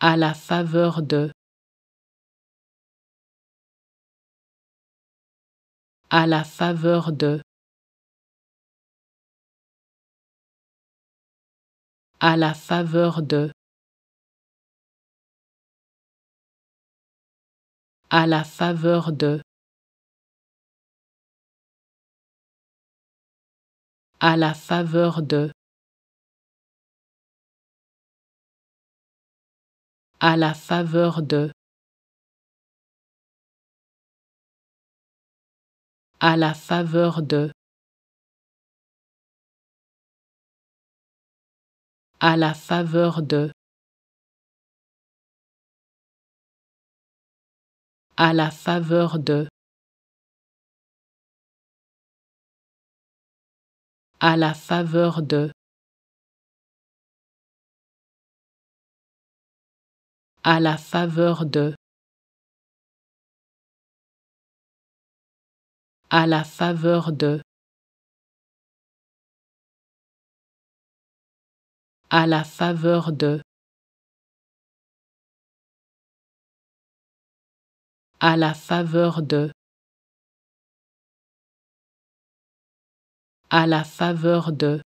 à la faveur de à la faveur de à la faveur de à la faveur de à la faveur de à la faveur de à la faveur de à la faveur de à la faveur de à la faveur de à la faveur de à la faveur de à la faveur de à la faveur de à la faveur de